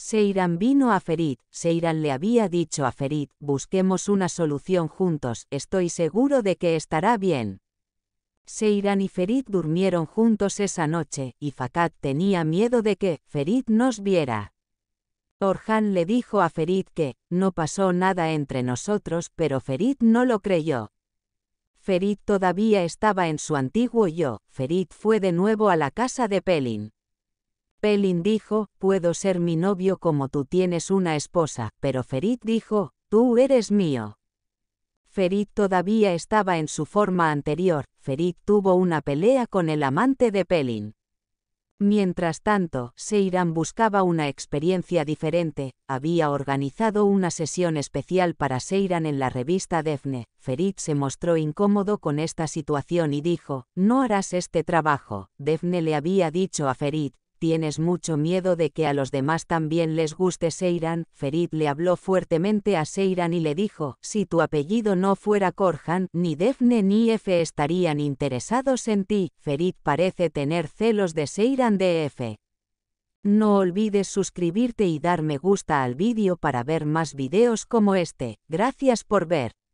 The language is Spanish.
Seirán vino a Ferit, Seirán le había dicho a Ferit, busquemos una solución juntos, estoy seguro de que estará bien. Seirán y Ferit durmieron juntos esa noche, y Fakat tenía miedo de que Ferit nos viera. Orhan le dijo a Ferit que, no pasó nada entre nosotros, pero Ferit no lo creyó. Ferit todavía estaba en su antiguo yo, Ferit fue de nuevo a la casa de Pelin. Pelin dijo, puedo ser mi novio como tú tienes una esposa, pero Ferit dijo, tú eres mío. Ferit todavía estaba en su forma anterior, Ferit tuvo una pelea con el amante de Pelin. Mientras tanto, Seiran buscaba una experiencia diferente, había organizado una sesión especial para Seiran en la revista Defne, Ferit se mostró incómodo con esta situación y dijo, no harás este trabajo, Defne le había dicho a Ferit, tienes mucho miedo de que a los demás también les guste Seiran. Ferit le habló fuertemente a Seiran y le dijo, si tu apellido no fuera Korhan, ni Defne ni Efe estarían interesados en ti. Ferit parece tener celos de Seiran de Efe. No olvides suscribirte y dar me gusta al vídeo para ver más vídeos como este. Gracias por ver.